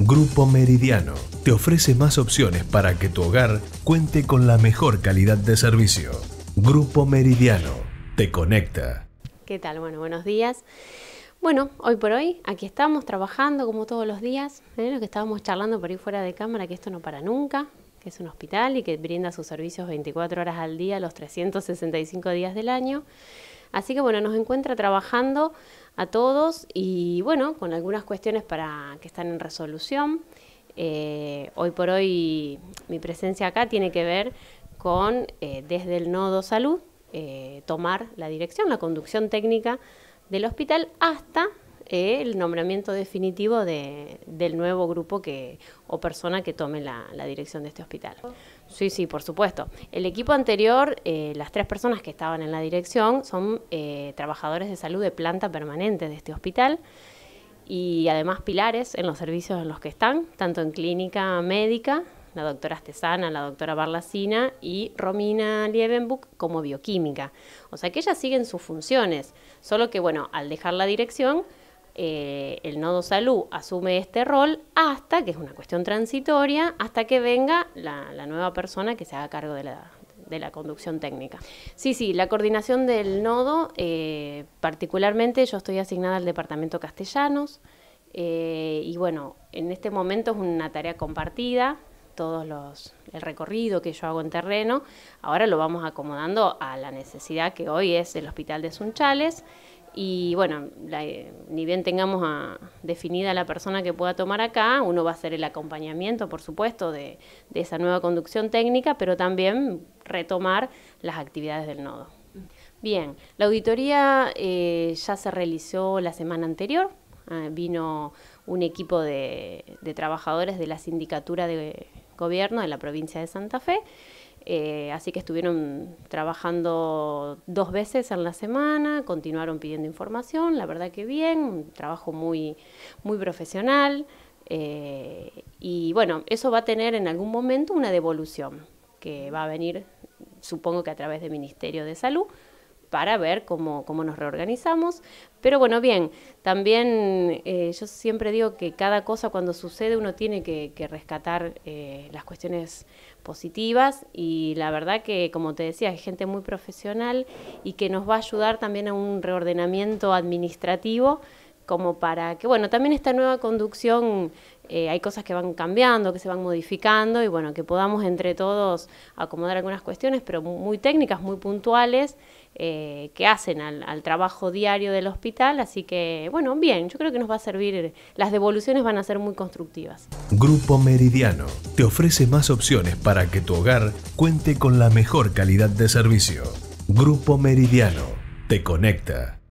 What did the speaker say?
Grupo Meridiano te ofrece más opciones para que tu hogar cuente con la mejor calidad de servicio. Grupo Meridiano te conecta. ¿Qué tal? Bueno, buenos días. Bueno, hoy por hoy aquí estamos trabajando como todos los días. ¿eh? Lo que estábamos charlando por ahí fuera de cámara, que esto no para nunca, que es un hospital y que brinda sus servicios 24 horas al día, los 365 días del año. Así que bueno, nos encuentra trabajando a todos y bueno, con algunas cuestiones para que están en resolución. Eh, hoy por hoy mi presencia acá tiene que ver con eh, desde el nodo salud eh, tomar la dirección, la conducción técnica del hospital hasta el nombramiento definitivo de, del nuevo grupo que, o persona que tome la, dirección de este hospital. Sí, sí, por supuesto. El equipo anterior, eh, las tres personas que estaban en la dirección, son eh, trabajadores de salud de planta permanente de este hospital y además pilares en los servicios en los que están, tanto en clínica médica, la doctora Astesana, la doctora Barlacina y Romina Liebenbuck como bioquímica. O sea que ellas siguen sus funciones, solo que bueno, al dejar la dirección, eh, el nodo salud asume este rol hasta, que es una cuestión transitoria, hasta que venga la, nueva persona que se haga cargo de la, conducción técnica. Sí, sí, la coordinación del nodo, eh, particularmente yo estoy asignada al Departamento Castellanos eh, y bueno, en este momento es una tarea compartida, todos los el recorrido que yo hago en terreno, ahora lo vamos acomodando a la necesidad que hoy es el Hospital de Sunchales. Y bueno, eh, ni bien tengamos definida la persona que pueda tomar acá, uno va a hacer el acompañamiento, por supuesto, de, esa nueva conducción técnica, pero también retomar las actividades del nodo. Bien, la auditoría eh, ya se realizó la semana anterior, ah, vino un equipo de, de trabajadores de la sindicatura de gobierno de la provincia de Santa Fe eh, así que estuvieron trabajando dos veces en la semana, continuaron pidiendo información, la verdad que bien, un trabajo muy, muy profesional. Eh, y bueno, eso va a tener en algún momento una devolución que va a venir, supongo que a través del Ministerio de Salud, para ver cómo, cómo nos reorganizamos. Pero bueno, bien, también eh, yo siempre digo que cada cosa cuando sucede uno tiene que, rescatar eh, las cuestiones positivas y la verdad que, como te decía, hay gente muy profesional y que nos va a ayudar también a un reordenamiento administrativo como para que, bueno, también esta nueva conducción, eh, hay cosas que van cambiando, que se van modificando y bueno, que podamos entre todos acomodar algunas cuestiones, pero muy técnicas, muy puntuales, eh, que hacen al, trabajo diario del hospital. Así que, bueno, bien, yo creo que nos va a servir, las devoluciones van a ser muy constructivas. Grupo Meridiano te ofrece más opciones para que tu hogar cuente con la mejor calidad de servicio. Grupo Meridiano te conecta.